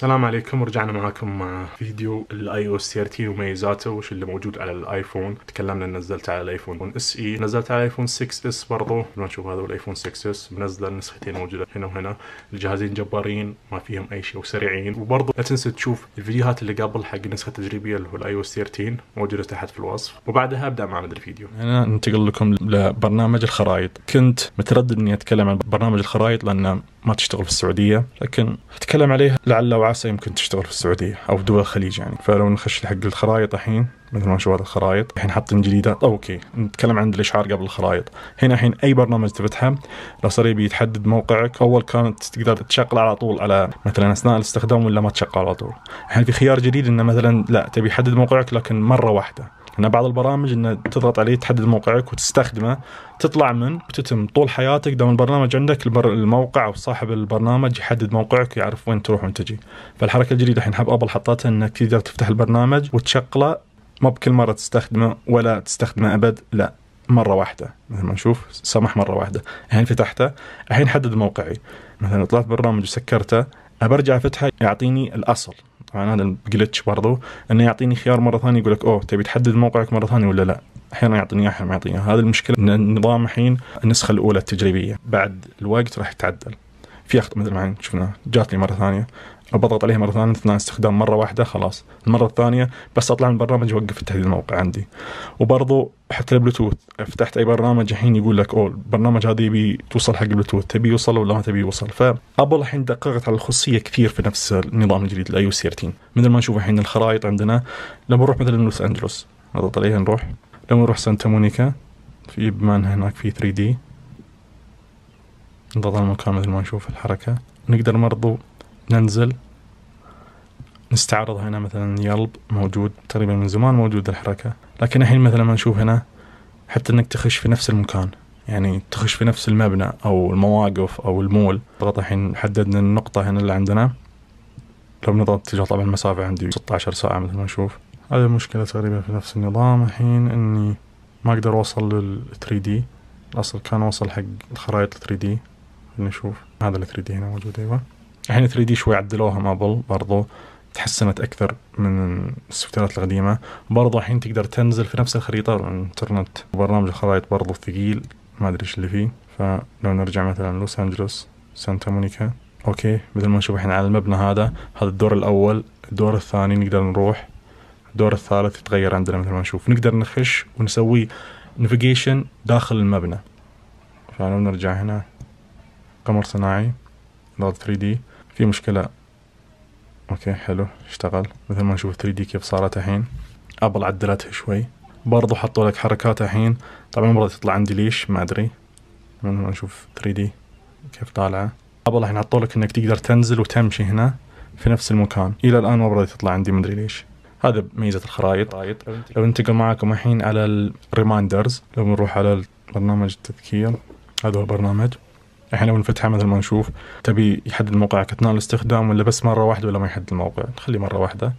السلام عليكم ورجعنا معاكم مع فيديو الاي او اس 13 وميزاته وش اللي موجود على الايفون تكلمنا نزلت على الايفون اس اي نزلت على الايفون 6 اس برضو بنشوف هذا الايفون 6 اس منزله النسختين موجوده هنا وهنا الجهازين جبارين ما فيهم اي شيء وسريعين وبرضو لا تنسى تشوف الفيديوهات اللي قبل حق النسخه التجريبيه اللي هو الاي او اس 13 موجوده تحت في الوصف وبعدها ابدا مع عمد الفيديو هنا ننتقل لكم لبرنامج الخرائط كنت متردد اني اتكلم عن برنامج الخرائط لان ما تشتغل في السعوديه لكن اتكلم عليها لعل وعسى يمكن تشتغل في السعوديه او في دول الخليج يعني فلو نخش لحق الخرائط الحين مثل ما نشوف هذه الخرائط الحين حاطين جديدات اوكي نتكلم عن الاشعار قبل الخرائط هنا الحين اي برنامج تفتحه لو صار يبي يتحدد موقعك اول كانت تقدر تشغل على طول على مثلا اثناء الاستخدام ولا ما تشغل على طول الحين في خيار جديد انه مثلا لا تبي يحدد موقعك لكن مره واحده هنا بعض البرامج انه تضغط عليه تحدد موقعك وتستخدمه تطلع من وتتم طول حياتك دام البرنامج عندك الموقع او صاحب البرنامج يحدد موقعك يعرف وين تروح وين تجي فالحركه الجديده الحين حب ابل حطتها انك تقدر تفتح البرنامج وتشغله مو بكل مره تستخدمه ولا تستخدمه ابد لا مره واحده مثل ما نشوف سمح مره واحده الحين فتحته الحين حدد موقعي مثلا طلعت برنامج وسكرته برجع افتحه يعطيني الاصل طبعا هذا الجلتش برضو انه يعطيني خيار مره ثانيه يقول لك اوه تبي تحدد موقعك مره ثانيه ولا لا احيانا يعطيني احيانا ما يعطيني هذا المشكله ان النظام الحين النسخه الاولى التجريبيه بعد الوقت راح يتعدل في اخطاء مثل ما شفنا جاتني مره ثانيه بضغط عليها مره ثانيه اثناء استخدام مره واحده خلاص المره الثانيه بس اطلع من البرنامج يوقف التحديد الموقع عندي وبرضو حتى البلوتوث فتحت اي برنامج الحين يقول لك اوه البرنامج هذا يبي توصل حق البلوتوث تبي يوصل ولا ما تبي يوصل فابل الحين دققت على الخصوصيه كثير في نفس النظام الجديد الاي او 13 مثل ما نشوف الحين الخرائط عندنا لما نروح مثلا لوس انجلوس نضغط عليها نروح لما نروح سانتا مونيكا في بما هناك في 3 دي نضغط على المكان مثل ما نشوف الحركه نقدر برضو ننزل نستعرض هنا مثلا يلب موجود تقريبا من زمان موجود الحركة لكن الحين مثلا ما نشوف هنا حتى انك تخش في نفس المكان يعني تخش في نفس المبنى او المواقف او المول ضغط الحين حددنا النقطة هنا اللي عندنا لو نضغط اتجاه طبعا المسافة عندي 16 ساعة مثل ما نشوف هذه المشكلة تقريبا في نفس النظام الحين اني ما اقدر اوصل لل 3 دي الاصل كان اوصل حق الخرائط 3 دي نشوف هذا ال 3 دي هنا موجود ايوه الحين 3 دي شوي عدلوها مابل برضو تحسنت اكثر من السوفتويرات القديمه برضو الحين تقدر تنزل في نفس الخريطه الانترنت برنامج الخرائط برضو ثقيل ما ادري ايش اللي فيه فلو نرجع مثلا لوس انجلوس سانتا مونيكا اوكي مثل ما نشوف احنا على المبنى هذا هذا الدور الاول الدور الثاني نقدر نروح الدور الثالث يتغير عندنا مثل ما نشوف نقدر نخش ونسوي نافيجيشن داخل المبنى فلو نرجع هنا قمر صناعي ضغط 3D في مشكلة اوكي حلو اشتغل مثل ما نشوف 3 دي كيف صارت الحين ابل عدلتها شوي برضو حطوا لك حركات الحين طبعا المفروض تطلع عندي ليش ما ادري مثل ما نشوف 3 دي كيف طالعه ابل الحين حطوا لك انك تقدر تنزل وتمشي هنا في نفس المكان الى الان ما بدات تطلع عندي ما ادري ليش هذا ميزه الخرائط لو انتقل معاكم الحين على الريمايندرز لو نروح على برنامج التذكير هذا هو برنامج الحين اول نفتحها مثل ما نشوف تبي يحدد موقعك اثناء الاستخدام ولا بس مره واحده ولا ما يحدد الموقع نخليه مره واحده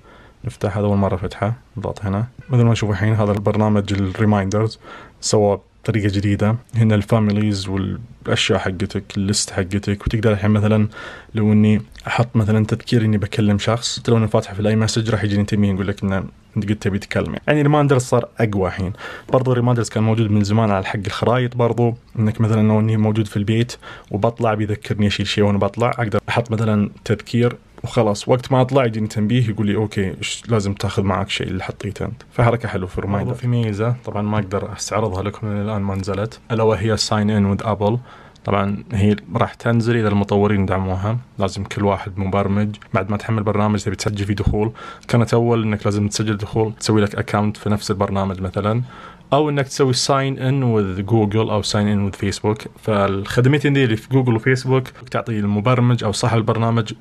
نفتح هذا اول مره فتحه نضغط هنا مثل ما نشوف الحين هذا البرنامج الريمايندرز سوى طريقه جديده هنا الفاميليز والاشياء حقتك الليست حقتك وتقدر الحين مثلا لو اني احط مثلا تذكير اني بكلم شخص حتى لو انا فاتحه في الاي مسج راح يجيني تنبيه يقول لك انه انت قلت تبي تكلم يعني ريمايندرز صار اقوى الحين برضو ريمايندرز كان موجود من زمان على حق الخرائط برضو انك مثلا لو اني موجود في البيت وبطلع بيذكرني اشيل شيء وانا بطلع اقدر احط مثلا تذكير وخلاص وقت ما اطلع يجيني تنبيه يقول لي اوكي لازم تاخذ معك شيء اللي حطيته انت فحركه حلوه في الريمايندر في ميزه طبعا ما اقدر استعرضها لكم لان الان ما نزلت الا وهي ساين ان وذ ابل طبعا هي راح تنزل اذا المطورين دعموها لازم كل واحد مبرمج بعد ما تحمل برنامج تبي تسجل فيه دخول كانت اول انك لازم تسجل دخول تسوي لك اكونت في نفس البرنامج مثلا او انك تسوي ساين ان وذ جوجل او ساين ان وذ فيسبوك فالخدمتين ذي اللي في جوجل وفيسبوك تعطي المبرمج او صاحب البرنامج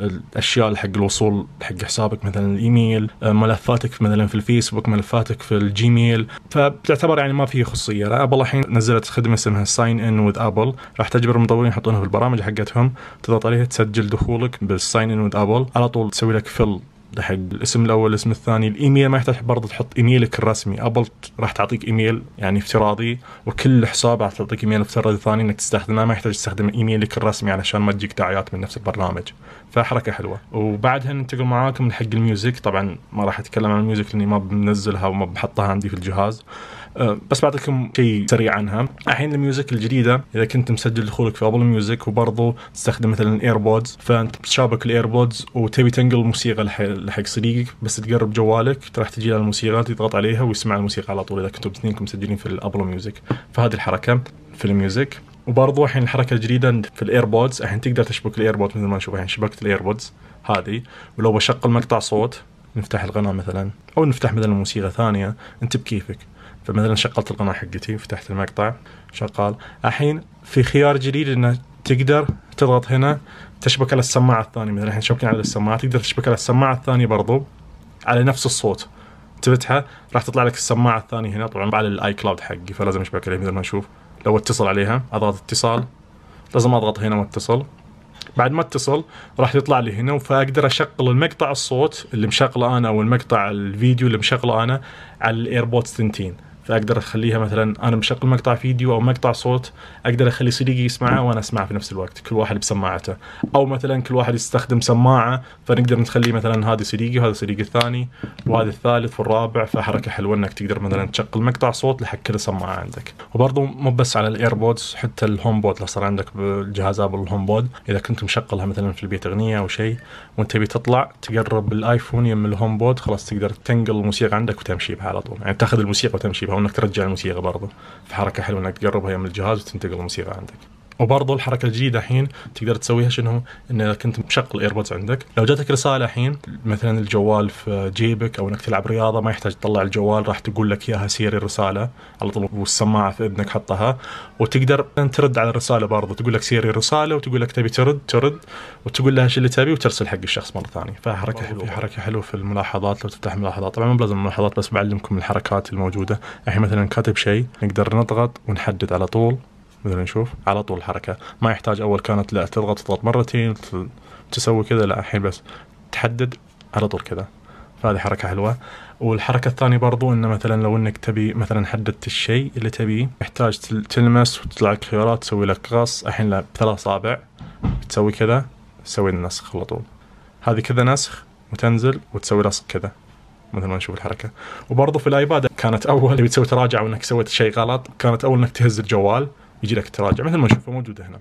الاشياء حق الوصول حق حسابك مثلا الايميل ملفاتك مثلا في الفيسبوك ملفاتك في الجيميل فبتعتبر يعني ما في خصوصيه ابل الحين نزلت خدمه اسمها ساين ان وذ ابل راح تجبر المطورين يحطونها في البرامج حقتهم تضغط عليها تسجل دخولك بالساين ان وذ ابل على طول تسوي لك فل لحق الاسم الاول الاسم الثاني الايميل ما يحتاج برضه تحط ايميلك الرسمي ابل راح تعطيك ايميل يعني افتراضي وكل حساب راح تعطيك ايميل افتراضي ثاني انك تستخدمه ما يحتاج تستخدم ايميلك الرسمي علشان ما تجيك دعايات من نفس البرنامج فحركه حلوه وبعدها ننتقل معاكم لحق الميوزك طبعا ما راح اتكلم عن الميوزك لاني ما بنزلها وما بحطها عندي في الجهاز أه، بس بعطيكم شيء سريع عنها الحين الميوزك الجديده اذا كنت مسجل دخولك في ابل ميوزك وبرضه تستخدم مثلا ايربودز فانت بتشابك الايربودز وتبي تنقل الموسيقى لحق صديقك بس تقرب جوالك راح تجي له الموسيقى تضغط عليها ويسمع الموسيقى على طول اذا كنتم اثنينكم مسجلين في الابل ميوزك فهذه الحركه في الميوزك وبرضه الحين الحركه الجديده في الايربودز الحين تقدر تشبك الايربودز مثل ما نشوف الحين شبكت الايربودز هذه ولو بشغل مقطع صوت نفتح القناه مثلا او نفتح مثلا موسيقى ثانيه انت بكيفك فمثلا شغلت القناه حقتي فتحت المقطع شغال الحين في خيار جديد انه تقدر تضغط هنا تشبك على السماعه الثانيه مثلا الحين شبكنا على السماعه تقدر تشبك على السماعه الثانيه برضو على نفس الصوت تفتحه راح تطلع لك السماعه الثانيه هنا طبعا على الاي كلاود حقي فلازم اشبك عليه مثل ما نشوف لو اتصل عليها اضغط اتصال لازم اضغط هنا واتصل بعد ما اتصل راح يطلع لي هنا فاقدر اشغل المقطع الصوت اللي مشغله انا او المقطع الفيديو اللي مشغله انا على الايربودز ثنتين فاقدر اخليها مثلا انا مشغل مقطع فيديو او مقطع صوت اقدر اخلي صديقي يسمعه وانا اسمعه في نفس الوقت كل واحد بسماعته او مثلا كل واحد يستخدم سماعه فنقدر نخلي مثلا هذا صديقي وهذا صديقي الثاني وهذا الثالث والرابع فحركه حلوه انك تقدر مثلا تشغل مقطع صوت لحق كل سماعه عندك وبرضه مو بس على الايربودز حتى الهوم بود لو صار عندك بالجهاز ابل الهوم بود اذا كنت مشغلها مثلا في البيت اغنيه او شيء وانت تبي تطلع تقرب الايفون يم الهوم بود خلاص تقدر تنقل الموسيقى عندك وتمشي بها على طول يعني تاخذ الموسيقى وتمشي بها او انك ترجع الموسيقى برضه في حركه حلوه انك تقربها يم الجهاز وتنتقل الموسيقى عندك وبرضه الحركه الجديده الحين تقدر تسويها شنو؟ إن كنت مشغل الايربودز عندك، لو جاتك رساله الحين مثلا الجوال في جيبك او انك تلعب رياضه ما يحتاج تطلع الجوال راح تقول لك اياها سيري الرساله على طول والسماعه في اذنك حطها وتقدر ترد على الرساله برضه تقول لك سيري الرساله وتقول لك تبي ترد ترد وتقول لها شو اللي تبي وترسل حق الشخص مره ثانيه، فحركه في حركه حلوه في الملاحظات لو تفتح ملاحظات طبعا مو بلازم الملاحظات بس بعلمكم الحركات الموجوده، الحين مثلا كاتب شيء نقدر نضغط ونحدد على طول مثلا نشوف على طول الحركه ما يحتاج اول كانت لا تضغط تضغط مرتين تسوي كذا لا الحين بس تحدد على طول كذا فهذه حركه حلوه والحركه الثانيه برضو انه مثلا لو انك تبي مثلا حددت الشيء اللي تبيه يحتاج تلمس وتطلع لك خيارات تسوي لك غص الحين لا بثلاث اصابع تسوي كذا تسوي النسخ على طول هذه كذا نسخ وتنزل وتسوي لصق كذا مثل ما نشوف الحركه وبرضه في الايباد كانت اول اللي بتسوي تراجع وانك سويت شيء غلط كانت اول انك تهز الجوال يجي لك تراجع مثل ما نشوفه موجوده هنا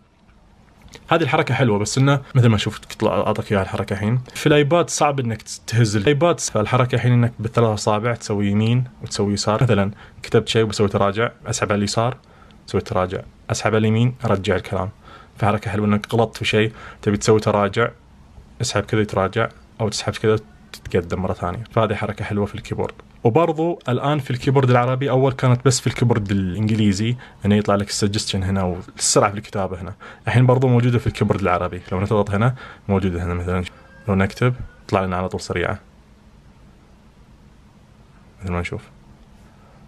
هذه الحركه حلوه بس انه مثل ما شفت اعطيك اياها الحركه الحين في الايباد صعب انك تهز الايباد فالحركه الحين انك بالثلاث اصابع تسوي يمين وتسوي يسار مثلا كتبت شيء وبسوي تراجع اسحب على اليسار تسوي تراجع اسحب على اليمين ارجع الكلام فحركه حلوه انك غلطت في شيء تبي تسوي تراجع اسحب كذا يتراجع او تسحب كذا تتقدم مره ثانيه فهذه حركه حلوه في الكيبورد وبرضو الان في الكيبورد العربي اول كانت بس في الكيبورد الانجليزي انه يطلع لك السجستشن هنا والسرعه في الكتابه هنا الحين برضو موجوده في الكيبورد العربي لو نضغط هنا موجوده هنا مثلا لو نكتب طلع لنا على طول سريعه مثل ما نشوف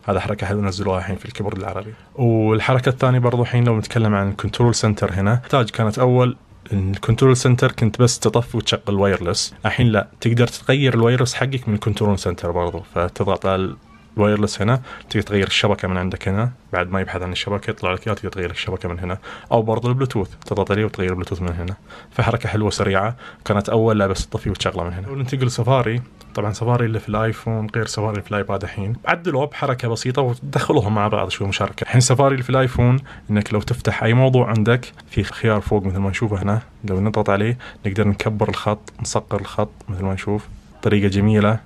هذا حركه حلوه نزلوها الحين في الكيبورد العربي والحركه الثانيه برضو الحين لو نتكلم عن الكنترول سنتر هنا تاج كانت اول الكنترول سنتر كنت بس تطفي وتشغل الوايرلس الحين لا تقدر تغير الوايرلس حقك من الكنترول سنتر برضو فتضغط على الوايرلس هنا تقدر تغير الشبكه من عندك هنا بعد ما يبحث عن الشبكه يطلع لك تقدر تغير الشبكه من هنا او برضو البلوتوث تضغط عليه وتغير البلوتوث من هنا فحركه حلوه سريعه كانت اول لا بس تطفي وتشغله من هنا وننتقل سفاري طبعا سفاري اللي في الايفون غير سفاري اللي في الايباد الحين عدلوه بحركه بسيطه ودخلوهم مع بعض شوي مشاركه الحين سفاري اللي في الايفون انك لو تفتح اي موضوع عندك في خيار فوق مثل ما نشوفه هنا لو نضغط عليه نقدر نكبر الخط نصقر الخط مثل ما نشوف طريقه جميله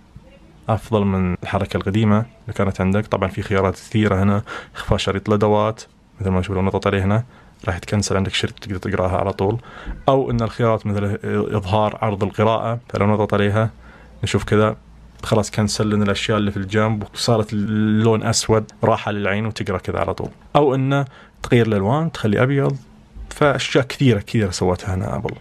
افضل من الحركه القديمه اللي كانت عندك طبعا في خيارات كثيره هنا اخفاء شريط الادوات مثل ما نشوف لو نضغط عليه هنا راح يتكنسل عندك شريط تقدر تقراها على طول او ان الخيارات مثل اظهار عرض القراءه فلو نضغط عليها نشوف كذا خلاص كنسل لنا الاشياء اللي في الجنب وصارت اللون اسود راحه للعين وتقرا كذا على طول او انه تغير الالوان تخلي ابيض فاشياء كثيره كثيره سوتها انا ابل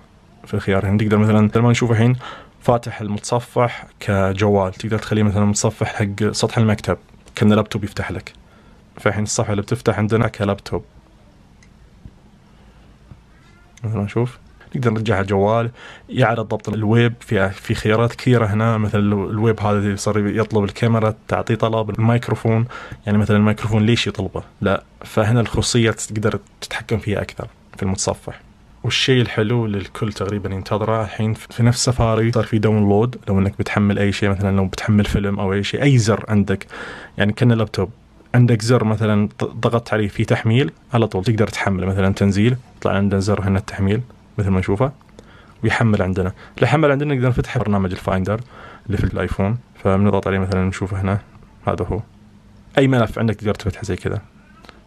في الخيار يعني تقدر مثلا لما نشوف الحين فاتح المتصفح كجوال تقدر تخليه مثلا متصفح حق سطح المكتب كان لابتوب يفتح لك فالحين الصفحه اللي بتفتح عندنا كلابتوب مثلا نشوف نقدر نرجعها جوال يعرض ضبط الويب في في خيارات كثيره هنا مثل الويب هذا صار يطلب الكاميرا تعطيه طلب الميكروفون يعني مثلا الميكروفون ليش يطلبه؟ لا فهنا الخصوصيه تقدر تتحكم فيها اكثر في المتصفح. والشيء الحلو اللي الكل تقريبا ينتظره الحين في نفس سفاري صار في داونلود لو انك بتحمل اي شيء مثلا لو بتحمل فيلم او اي شيء اي زر عندك يعني كان اللابتوب عندك زر مثلا ضغطت عليه في تحميل على طول تقدر تحمله مثلا تنزيل طلع عندنا زر هنا التحميل مثل ما نشوفها ويحمل عندنا لحمل عندنا نقدر نفتح برنامج الفايندر اللي في الايفون فبنضغط عليه مثلا نشوفه هنا هذا هو اي ملف عندك تقدر تفتحه زي كذا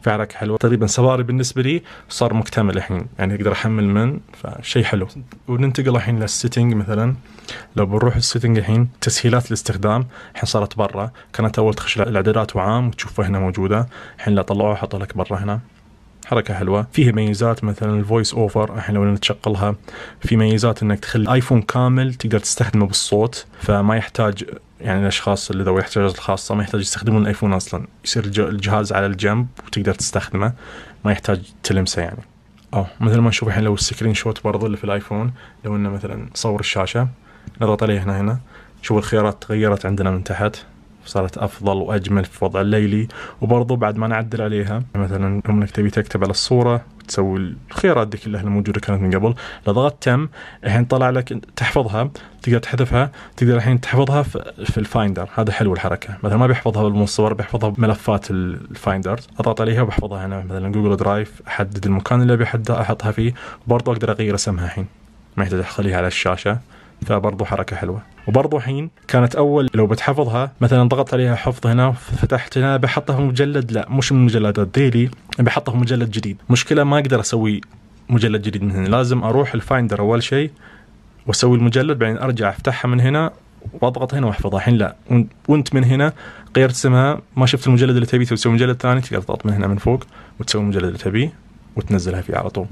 فعلك حلو تقريبا سواري بالنسبه لي صار مكتمل الحين يعني اقدر احمل من فشيء حلو وننتقل الحين للسيتنج مثلا لو بنروح السيتنج الحين تسهيلات الاستخدام الحين صارت برا كانت اول تخش الاعدادات وعام وتشوفها هنا موجوده الحين لا طلعوها حطوا لك برا هنا حركه حلوه فيها ميزات مثلا الفويس اوفر احنا لو نتشغلها في ميزات انك تخلي ايفون كامل تقدر تستخدمه بالصوت فما يحتاج يعني الاشخاص اللي ذوي الاحتياجات الخاصه ما يحتاج يستخدمون الايفون اصلا يصير الجهاز على الجنب وتقدر تستخدمه ما يحتاج تلمسه يعني اه مثل ما نشوف الحين لو السكرين شوت برضو اللي في الايفون لو انه مثلا صور الشاشه نضغط عليه هنا هنا شوف الخيارات تغيرت عندنا من تحت صارت افضل واجمل في وضع الليلي وبرضه بعد ما نعدل عليها مثلا انك تبي تكتب على الصوره وتسوي الخيارات ذيك كلها الموجوده كانت من قبل لو ضغطت تم الحين طلع لك تحفظها تقدر تحذفها تقدر الحين تحفظها في الفايندر هذا حلو الحركه مثلا ما بيحفظها بالمصور بيحفظها بملفات الفايندر اضغط عليها وبحفظها هنا مثلا جوجل درايف احدد المكان اللي بحدها احطها فيه برضه اقدر اغير اسمها الحين ما يحتاج اخليها على الشاشه فبرضو حركة حلوة وبرضو حين كانت أول لو بتحفظها مثلا ضغطت عليها حفظ هنا فتحت هنا بحطها في مجلد لا مش من مجلدات ديلي بحطها في مجلد جديد مشكلة ما أقدر أسوي مجلد جديد من هنا لازم أروح الفايندر أول شيء وأسوي المجلد بعدين أرجع أفتحها من هنا واضغط هنا واحفظها الحين لا وانت من هنا غيرت اسمها ما شفت المجلد اللي تبيه تسوي مجلد ثاني تقدر تضغط من هنا من فوق وتسوي المجلد اللي تبيه وتنزلها فيه على طول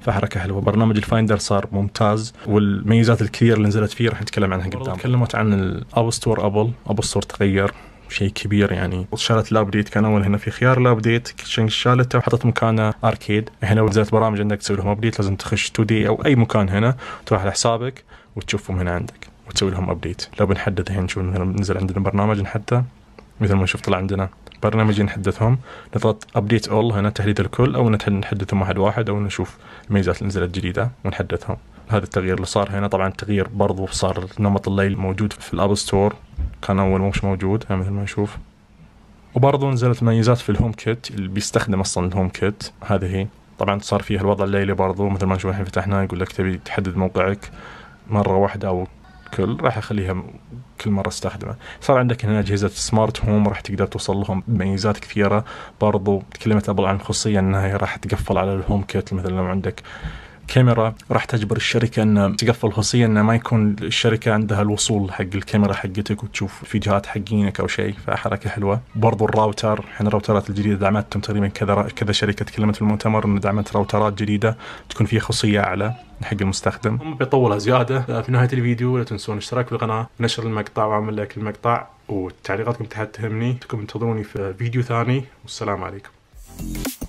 فحركه حلوه برنامج الفايندر صار ممتاز والميزات الكثيره اللي نزلت فيه راح نتكلم عنها قدام تكلمت عن الاب ستور ابل اب ستور تغير شيء كبير يعني شالت الابديت كان اول هنا في خيار الابديت شالته وحطت مكانه اركيد هنا نزلت برامج انك تسوي لهم ابديت لازم تخش 2 دي او اي مكان هنا تروح على حسابك وتشوفهم هنا عندك وتسوي لهم ابديت لو بنحدد الحين نشوف مثلا نزل عندنا برنامج نحدده مثل ما نشوف طلع عندنا برنامجين نحدثهم نضغط ابديت اول هنا تحديث الكل او نحدثهم واحد واحد او نشوف الميزات اللي نزلت جديده ونحدثهم هذا التغيير اللي صار هنا طبعا التغيير برضو صار نمط الليل موجود في الاب ستور كان اول مش موجود مثل ما نشوف وبرضو نزلت ميزات في الهوم كيت اللي بيستخدم اصلا الهوم كيت هذه هي طبعا صار فيها الوضع الليلي برضو مثل ما نشوف الحين فتحنا يقول لك تبي تحدد موقعك مره واحده او كل راح اخليها كل مره استخدمه صار عندك هنا اجهزه سمارت هوم راح تقدر توصل لهم بميزات كثيره برضو تكلمت ابل عن خصوصيه انها راح تقفل على الهوم كيت مثلا لو عندك كاميرا راح تجبر الشركه ان تقفل خصوصيه ان ما يكون الشركه عندها الوصول حق الكاميرا حقتك وتشوف فيديوهات حقينك او شيء فحركه حلوه برضو الراوتر الحين الراوترات الجديده دعمتهم تقريبا كذا كذا شركه تكلمت في المؤتمر ان دعمت راوترات جديده تكون فيها خصوصيه اعلى حق المستخدم هم بيطولها زياده في نهايه الفيديو لا تنسون الاشتراك في القناه نشر المقطع وعمل لايك المقطع وتعليقاتكم تحت تهمني تكون تنتظروني في فيديو ثاني والسلام عليكم